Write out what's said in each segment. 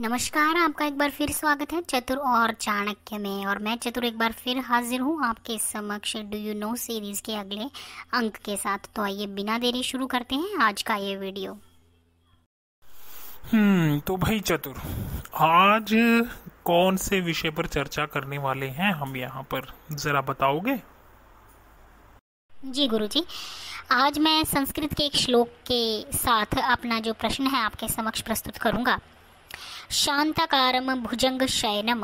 नमस्कार आपका एक बार फिर स्वागत है चतुर और चाणक्य में और मैं चतुर एक बार फिर हाजिर हूँ आपके समक्ष डू यू नो सीरीज़ के अगले अंक के साथ तो आइए बिना देरी शुरू करते हैं आज का ये वीडियो हम्म तो भाई चतुर आज कौन से विषय पर चर्चा करने वाले हैं हम यहाँ पर ज़रा बताओगे जी गुरु जी आज मैं संस्कृत के एक श्लोक के साथ अपना जो प्रश्न है आपके समक्ष प्रस्तुत करूंगा शान्तकारं भुजङ्गशयनं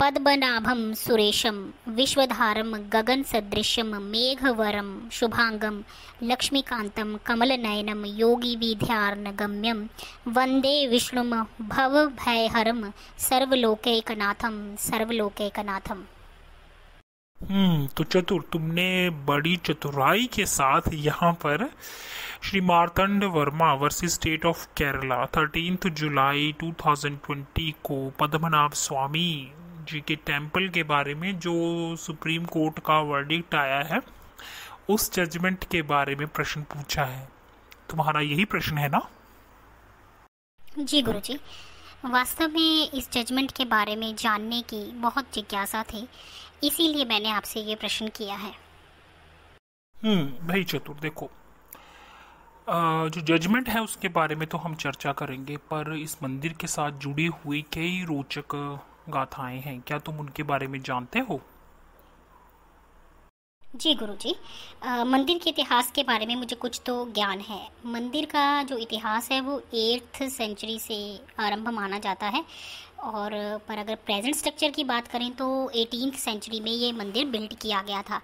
पद्मनाभं सुरेशं विश्वधारं गगनसदृशं मेघवरं शुभाङ्गं लक्ष्मीकान्तं कमलनयनं योगिविध्यार्णगम्यं वन्दे विष्णुं भवभयहरं सर्वलोकैकनाथं हम्म तो चतुर तुमने बड़ी चतुराई के साथ यहाँ पर Shri Martand Varma versus state of Kerala thirteen July 2020 को पद्मनाभ स्वामी जी के टेंपल के बारे में जो सुप्रीम कोर्ट का वर्डिक्ट आया है उस जजमेंट के बारे में प्रश्न पूछा है तुम्हारा यही प्रश्न है ना जी गुरु जी वास्तव में इस जजमेंट के बारे में जानने की बहुत जिज्ञासा थी इसीलिए मैंने आपसे ये प्रश्न किया है हम्म भाई चतुर देखो जो जजमेंट है उसके बारे में तो हम चर्चा करेंगे पर इस मंदिर के साथ जुड़ी हुई कई रोचक गाथाएं हैं क्या तुम उनके बारे में जानते हो जी गुरु आ, मंदिर के इतिहास के बारे में मुझे कुछ तो ज्ञान है मंदिर का जो इतिहास है वो एट्थ सेंचुरी से आरंभ माना जाता है और पर अगर प्रेजेंट स्ट्रक्चर की बात करें तो एटीन सेंचुरी में ये मंदिर बिल्ड किया गया था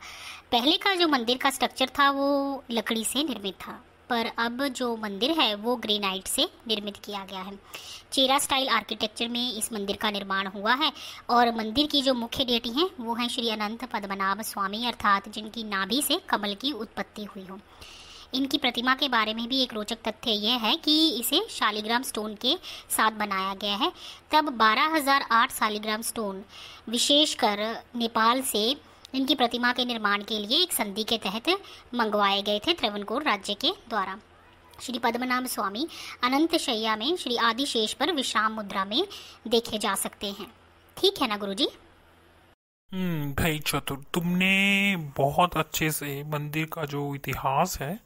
पहले का जो मंदिर का स्ट्रक्चर था वो लकड़ी से निर्मित था पर अब जो मंदिर है वो ग्रेनाइट से निर्मित किया गया है चेरा स्टाइल आर्किटेक्चर में इस मंदिर का निर्माण हुआ है और मंदिर की जो मुख्य डेटी हैं वो हैं श्री अनंत पद्मनाभ स्वामी अर्थात जिनकी नाभि से कमल की उत्पत्ति हुई हो इनकी प्रतिमा के बारे में भी एक रोचक तथ्य यह है कि इसे शालीग्राम स्टोन के साथ बनाया गया है तब 12008 शालीग्राम स्टोन विशेषकर नेपाल से इनकी प्रतिमा के निर्माण के लिए एक संधि के तहत मंगवाए गए थे त्रवणकोर राज्य के द्वारा श्री पद्मनाभ स्वामी अनंत शैया में श्री आदिशेष पर विश्राम मुद्रा में देखे जा सकते हैं ठीक है ना गुरुजी हम्म भाई चतुर तुमने बहुत अच्छे से मंदिर का जो इतिहास है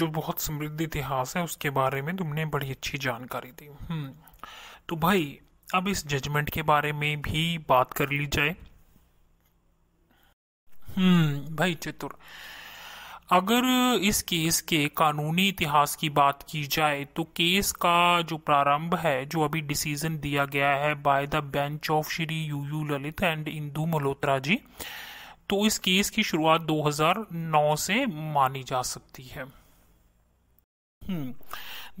जो बहुत समृद्ध इतिहास है उसके बारे में तुमने बड़ी अच्छी जानकारी दी हम्म तो भाई अब इस जजमेंट के बारे में भी बात कर ली जाए हम्म भाई चतुर अगर इस केस के कानूनी इतिहास की बात की जाए तो केस का जो प्रारंभ है जो अभी डिसीजन दिया गया है by the bench of Shri U U Lalit and Indu Malhotra ji तो इस केस की शुरुआत 2009 से मानी जा सकती है हम्म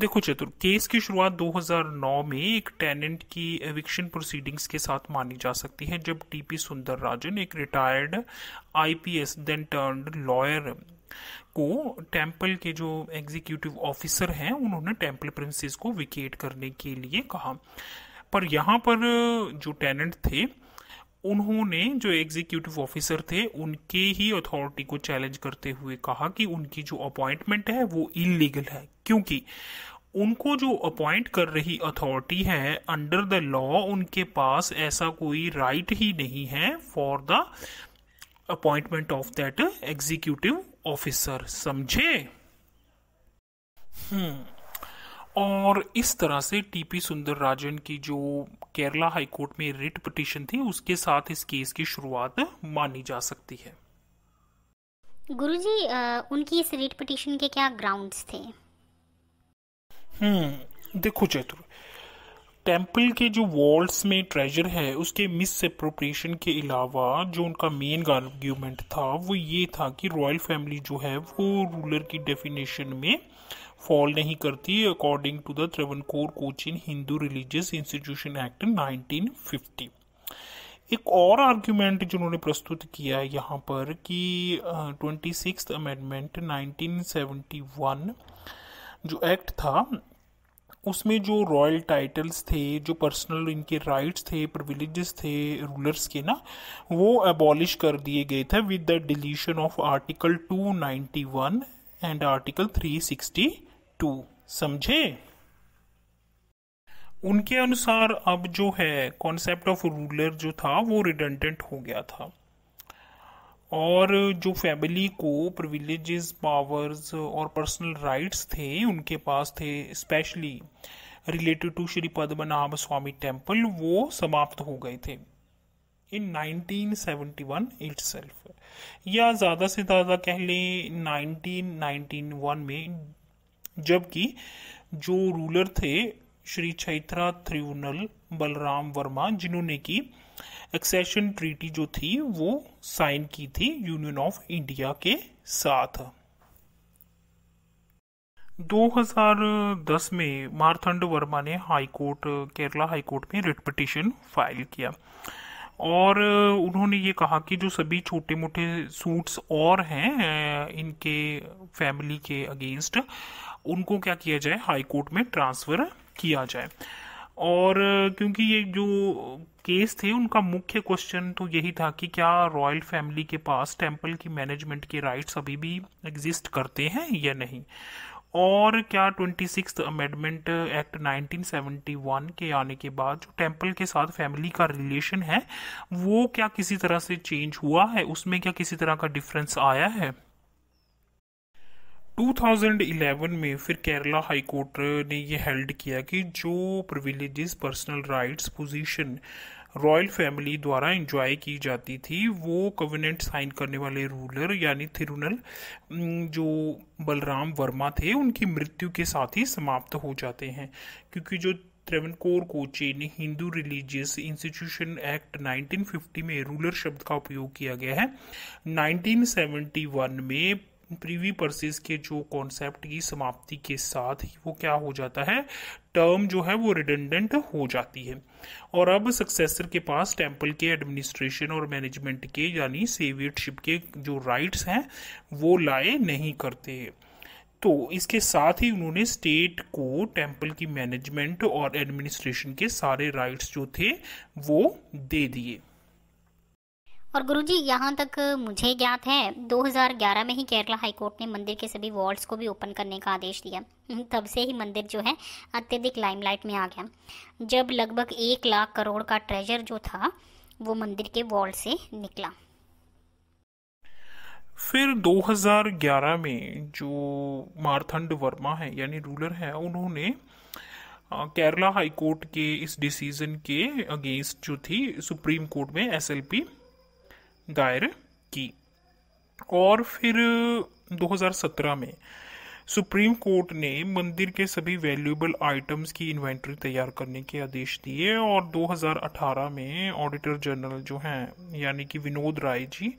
देखो चतुर केस की शुरुआत 2009 में एक टेनेंट की एविक्शन प्रोसीडिंग्स के साथ मानी जा सकती है जब टीपी सुंदर राजन एक retired IPS then turn lawyer को टेम्पल के जो एग्जीक्यूटिव ऑफिसर हैं उन्होंने टेम्पल प्रिंसेस को विकेट करने के लिए कहा पर यहाँ पर जो टेनेंट थे उन्होंने जो एग्जीक्यूटिव ऑफिसर थे उनके ही अथॉरिटी को चैलेंज करते हुए कहा कि उनकी जो अपॉइंटमेंट है वो इलीगल है क्योंकि उनको जो अपॉइंट कर रही अथॉरिटी है अंडर द लॉ उनके पास ऐसा कोई राइट right ही नहीं है for the appointment of that executive officer समझे हम्म और इस तरह से टीपी सुंदर राजन की जो केरला हाईकोर्ट में रिट पिटीशन थी उसके साथ इस केस की शुरुआत मानी जा सकती है गुरुजी उनकी इस रिट पिटीशन के क्या ग्राउंड्स थे हम्म, देखो चैतुर टेम्पल के जो वॉल्स में ट्रेजर है उसके मिस अप्रोप्रिएशन के अलावा जो उनका मेन आर्ग्यूमेंट था वो ये था कि रॉयल फैमिली जो है वो रूलर की डेफिनेशन में फॉल नहीं करती according to the core Cochin Hindu religious institution act 1950 एक और आर्ग्यूमेंट जिन्होंने प्रस्तुत किया है यहाँ पर कि ट्वेंटी सिक्स अमेंडमेंट नाइनटीन जो एक्ट था उसमें जो रॉयल टाइटल्स थे जो पर्सनल इनके राइट्स थे प्रविलेज थे रूलर्स के ना वो अबॉलिश कर दिए गए थे with the deletion of article 291 and article 362 समझे उनके अनुसार अब जो है कॉन्सेप्ट ऑफ रूलर जो था वो रिडेंडेंट हो गया था और जो फैमिली को प्रिविलेज पावर्स और पर्सनल राइट्स थे उनके पास थे specially related to Shri Padmanabha Swamy temple वो समाप्त हो गए थे इन 1971 इटसेल्फ या ज़्यादा से ज़्यादा कह लें 1991 में जबकि जो रूलर थे श्री चैत्रा त्रिउनल बलराम वर्मा जिन्होंने की एक्सेशन ट्रीटी जो थी वो साइन की थी यूनियन ऑफ इंडिया के साथ 2010 में मारथंड वर्मा ने high court Kerala high court में रिट पिटिशन फाइल किया और उन्होंने ये कहा कि जो सभी छोटे मोटे सूट्स और हैं इनके फैमिली के अगेंस्ट उनको क्या किया जाए हाई कोर्ट में ट्रांसफ़र किया जाए और क्योंकि ये जो केस थे उनका मुख्य क्वेश्चन तो यही था कि क्या रॉयल फैमिली के पास टेम्पल की मैनेजमेंट के राइट्स अभी भी एग्जिस्ट करते हैं या नहीं और क्या ट्वेंटी सिक्स अमेंडमेंट एक्ट 1971 के आने के बाद जो टेम्पल के साथ फैमिली का रिलेशन है वो क्या किसी तरह से चेंज हुआ है उसमें क्या किसी तरह का डिफरेंस आया है 2011 में फिर केरला हाई कोर्ट ने यह हेल्ड किया कि जो privileges personal rights position royal family द्वारा इंजॉय की जाती थी वो कविनेंट साइन करने वाले रूलर यानी थिरुनल जो बलराम वर्मा थे उनकी मृत्यु के साथ ही समाप्त हो जाते हैं क्योंकि जो कोर कोचे ने हिंदू रिलीजियस इंस्टीट्यूशन एक्ट 1950 में रूलर शब्द का उपयोग किया गया है 1971 में प्रीवी परसेस के जो कॉन्सेप्ट की समाप्ति के साथ ही वो क्या हो जाता है टर्म जो है वो रिडेंडेंट हो जाती है और अब सक्सेसर के पास टेम्पल के एडमिनिस्ट्रेशन और मैनेजमेंट के यानी सेवियटशिप के जो राइट्स हैं वो लाए नहीं करते तो इसके साथ ही उन्होंने स्टेट को टेम्पल की मैनेजमेंट और एडमिनिस्ट्रेशन के सारे राइट्स जो थे वो दे दिए और गुरुजी यहाँ तक मुझे ज्ञात है 2011 में ही केरला हाई कोर्ट ने मंदिर के सभी वॉल्स को भी ओपन करने का आदेश दिया हम्म, तब से ही मंदिर जो है अत्यधिक लाइमलाइट में आ गया जब लगभग एक लाख करोड़ का ट्रेजर जो था वो मंदिर के वॉल से निकला फिर 2011 में जो मारथंड वर्मा है यानी रूलर है उन्होंने केरला हाई कोर्ट के इस डिसीजन के अगेंस्ट जो थी सुप्रीम कोर्ट में एसएलपी दायर की और फिर 2017 में सुप्रीम कोर्ट ने मंदिर के सभी वैल्यूएबल आइटम्स की इन्वेंट्री तैयार करने के आदेश दिए और 2018 में ऑडिटर जनरल जो हैं यानी कि विनोद राय जी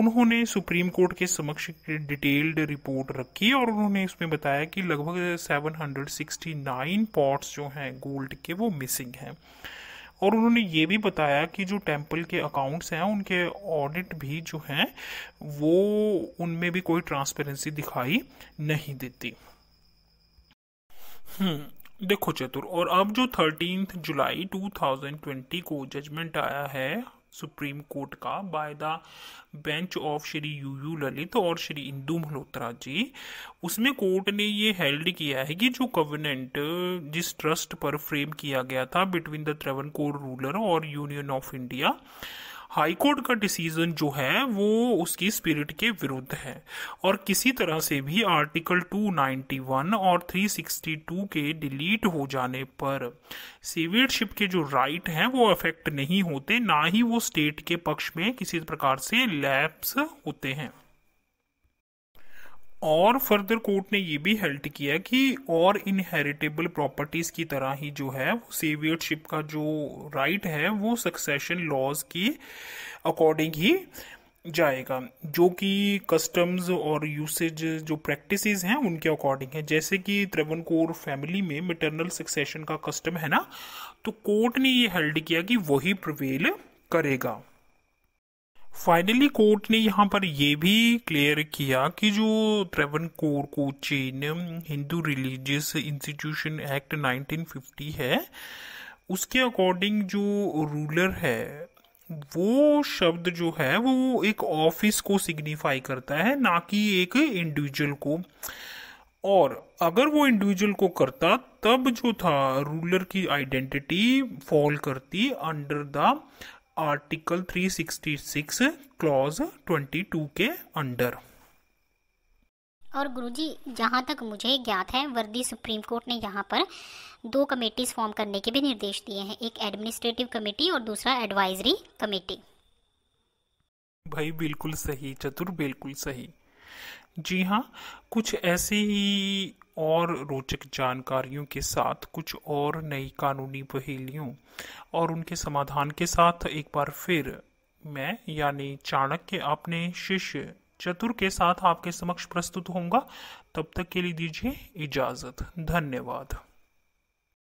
उन्होंने सुप्रीम कोर्ट के समक्ष डिटेल्ड रिपोर्ट रखी और उन्होंने इसमें बताया कि लगभग 769 पॉट्स जो हैं गोल्ड के वो मिसिंग हैं और उन्होंने ये भी बताया कि जो टेम्पल के अकाउंट्स हैं उनके ऑडिट भी जो हैं वो उनमें भी कोई ट्रांसपेरेंसी दिखाई नहीं देती हम्म, देखो चतुर और अब जो थर्टीन जुलाई 2020 को जजमेंट आया है सुप्रीम कोर्ट का by the bench of Shri U U Lalit और श्री इंदु मल्होत्रा जी उसमें कोर्ट ने ये हेल्ड किया है कि जो कवनेंट जिस ट्रस्ट पर फ्रेम किया गया था बिटवीन द कोर रूलर और union of India high court का डिसीजन जो है वो उसकी स्पिरिट के विरुद्ध है और किसी तरह से भी आर्टिकल 291 और 362 के डिलीट हो जाने पर सीवियरशिप के जो राइट हैं वो अफेक्ट नहीं होते ना ही वो स्टेट के पक्ष में किसी प्रकार से लैप्स होते हैं और फर्दर कोर्ट ने ये भी हेल्ट किया कि और इनहेरिटेबल प्रॉपर्टीज की तरह ही जो है वो सेवियरशिप का जो राइट है वो सक्सेशन लॉज की अकॉर्डिंग ही जाएगा जो कि कस्टम्स और यूसेज जो प्रैक्टिसेस हैं उनके अकॉर्डिंग है जैसे कि कोर फैमिली में मेटर्नल सक्सेशन का कस्टम है ना तो कोर्ट ने ये हेल्ड किया कि वही प्रवेल करेगा फाइनली कोर्ट ने यहाँ पर यह भी क्लियर किया कि जो ट्रेवन कोर को Cochin Hindu religious institution act 1950 है उसके अकॉर्डिंग जो रूलर है वो शब्द जो है वो एक ऑफिस को सिग्निफाई करता है ना कि एक इंडिविजुअल को और अगर वो इंडिविजुअल को करता तब जो था रूलर की आइडेंटिटी फॉल करती अंडर द आर्टिकल 366 क्लॉज 22 के अंडर और गुरुजी जहाँ तक मुझे ज्ञात है वर्दी सुप्रीम कोर्ट ने यहाँ पर दो कमेटीज फॉर्म करने के भी निर्देश दिए हैं एक एडमिनिस्ट्रेटिव कमेटी और दूसरा एडवाइजरी कमेटी भाई बिल्कुल सही चतुर बिल्कुल सही जी हाँ कुछ ऐसे ही और रोचक जानकारियों के साथ कुछ और नई कानूनी पहेलियों और उनके समाधान के साथ एक बार फिर मैं यानी चाणक्य अपने शिष्य चतुर के साथ आपके समक्ष प्रस्तुत होऊंगा तब तक के लिए दीजिए इजाज़त धन्यवाद